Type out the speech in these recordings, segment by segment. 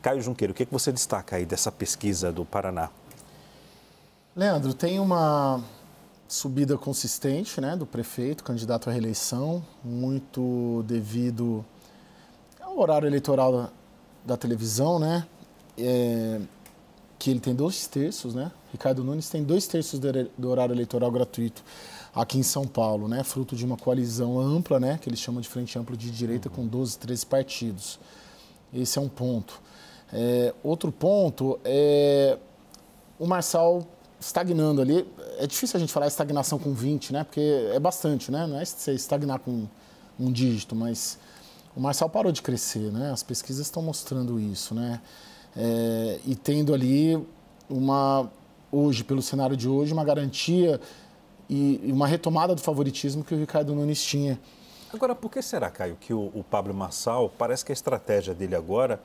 Caio Junqueiro, o que, é que você destaca aí dessa pesquisa do Paraná? Leandro, tem uma subida consistente né, do prefeito, candidato à reeleição, muito devido ao horário eleitoral da, da televisão, né? É, que ele tem dois terços, né? Ricardo Nunes tem dois terços do horário eleitoral gratuito aqui em São Paulo, né? Fruto de uma coalizão ampla, né? Que eles chamam de frente ampla de direita, uhum. com 12, 13 partidos. Esse é um ponto. É, outro ponto é o Marçal estagnando ali. É difícil a gente falar estagnação com 20, né? Porque é bastante, né? Não é você estagnar com um dígito, mas o Marçal parou de crescer, né? As pesquisas estão mostrando isso, né? É, e tendo ali uma, hoje, pelo cenário de hoje, uma garantia e, e uma retomada do favoritismo que o Ricardo Nunes tinha. Agora, por que será, Caio, que o, o Pablo Marçal, parece que a estratégia dele agora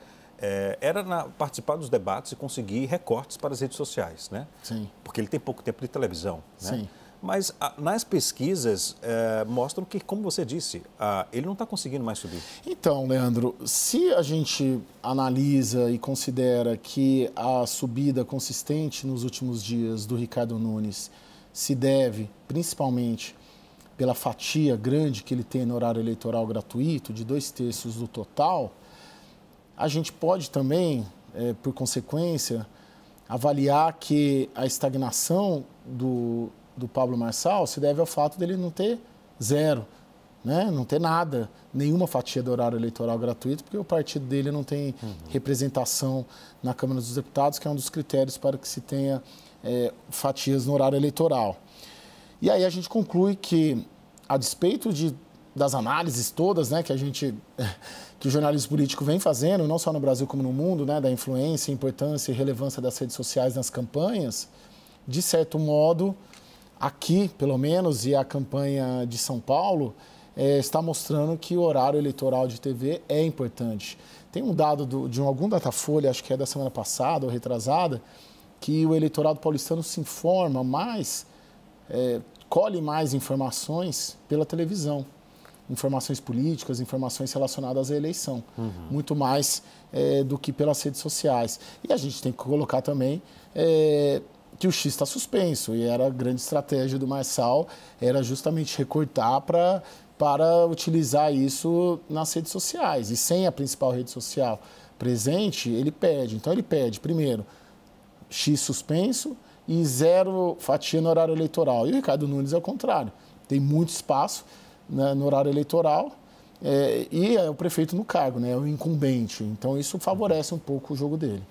é, era na, participar dos debates e conseguir recortes para as redes sociais, né? Sim. Porque ele tem pouco tempo de televisão, né? Sim. Mas a, ah, nas pesquisas é, mostram que, como você disse, a, ah, ele não está conseguindo mais subir. Então, Leandro, se a gente analisa e considera que a subida consistente nos últimos dias do Ricardo Nunes se deve principalmente pela fatia grande que ele tem no horário eleitoral gratuito, de dois terços do total, a gente pode também, é, por consequência, avaliar que a estagnação do, do Pablo Marçal se deve ao fato dele não ter zero, né? não ter nada, nenhuma fatia do horário eleitoral gratuito, porque o partido dele não tem uhum. representação na Câmara dos Deputados, que é um dos critérios para que se tenha é, fatias no horário eleitoral. E aí a gente conclui que, a despeito de das análises todas, né, que a gente que o jornalismo político vem fazendo, não só no Brasil como no mundo, né, da influência, importância e relevância das redes sociais nas campanhas, de certo modo, aqui, pelo menos, e a campanha de São Paulo, é, está mostrando que o horário eleitoral de TV é importante. Tem um dado do, de algum Datafolha, acho que é da semana passada ou retrasada, que o eleitorado paulistano se informa mais, é, colhe mais informações pela televisão informações políticas, informações relacionadas à eleição, uhum. muito mais é, do que pelas redes sociais. E a gente tem que colocar também é, que o X está suspenso, e era a grande estratégia do Marçal, era justamente recortar para para utilizar isso nas redes sociais. E sem a principal rede social presente, ele pede. Então, ele pede, primeiro, X suspenso e zero fatia no horário eleitoral. E o Ricardo Nunes é o contrário. Tem muito espaço né, no horário eleitoral. É, e é o prefeito no cargo, né, é o incumbente. Então isso favorece um pouco o jogo dele.